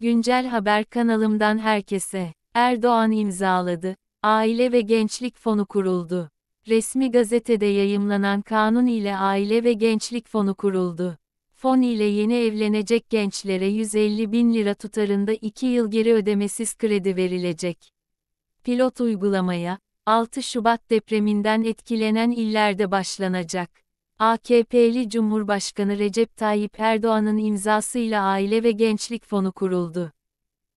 Güncel Haber kanalımdan herkese. Erdoğan imzaladı. Aile ve Gençlik Fonu kuruldu. Resmi gazetede yayımlanan kanun ile Aile ve Gençlik Fonu kuruldu. Fon ile yeni evlenecek gençlere 150 bin lira tutarında 2 yıl geri ödemesiz kredi verilecek. Pilot uygulamaya, 6 Şubat depreminden etkilenen illerde başlanacak. AKP'li Cumhurbaşkanı Recep Tayyip Erdoğan'ın imzasıyla Aile ve Gençlik Fonu kuruldu.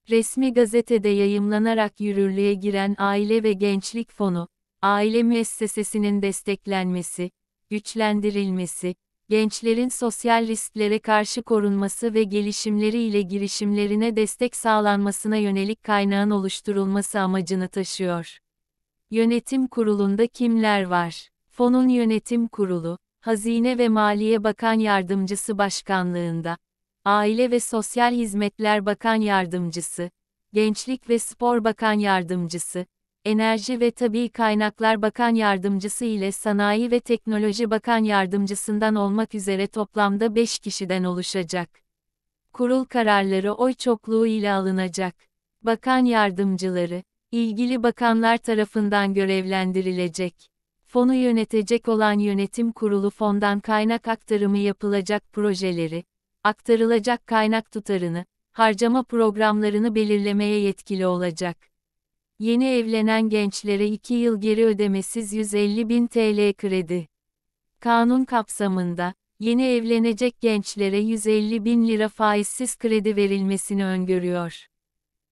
Resmi gazetede yayımlanarak yürürlüğe giren Aile ve Gençlik Fonu, aile müessesesinin desteklenmesi, güçlendirilmesi, gençlerin sosyal risklere karşı korunması ve gelişimleriyle girişimlerine destek sağlanmasına yönelik kaynağın oluşturulması amacını taşıyor. Yönetim kurulunda kimler var? Fonun yönetim kurulu, Hazine ve Maliye Bakan Yardımcısı Başkanlığında, Aile ve Sosyal Hizmetler Bakan Yardımcısı, Gençlik ve Spor Bakan Yardımcısı, Enerji ve Tabi Kaynaklar Bakan Yardımcısı ile Sanayi ve Teknoloji Bakan Yardımcısından olmak üzere toplamda 5 kişiden oluşacak. Kurul kararları oy çokluğu ile alınacak. Bakan yardımcıları, ilgili bakanlar tarafından görevlendirilecek. Fonu yönetecek olan yönetim kurulu fondan kaynak aktarımı yapılacak projeleri, aktarılacak kaynak tutarını, harcama programlarını belirlemeye yetkili olacak. Yeni evlenen gençlere 2 yıl geri ödemesiz 150 bin TL kredi. Kanun kapsamında, yeni evlenecek gençlere 150 bin lira faizsiz kredi verilmesini öngörüyor.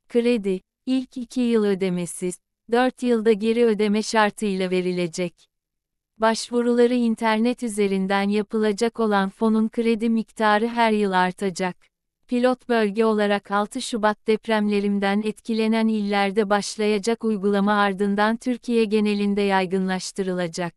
Kredi, ilk 2 yıl ödemesiz, 4 yılda geri ödeme şartıyla verilecek başvuruları internet üzerinden yapılacak olan fonun kredi miktarı her yıl artacak. Pilot bölge olarak 6 Şubat depremlerimden etkilenen illerde başlayacak uygulama ardından Türkiye genelinde yaygınlaştırılacak.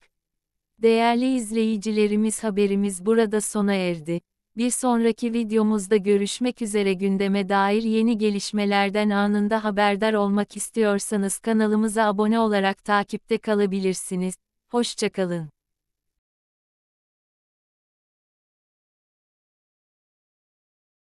Değerli izleyicilerimiz haberimiz burada sona erdi. Bir sonraki videomuzda görüşmek üzere gündeme dair yeni gelişmelerden anında haberdar olmak istiyorsanız kanalımıza abone olarak takipte kalabilirsiniz. Hoşçakalın.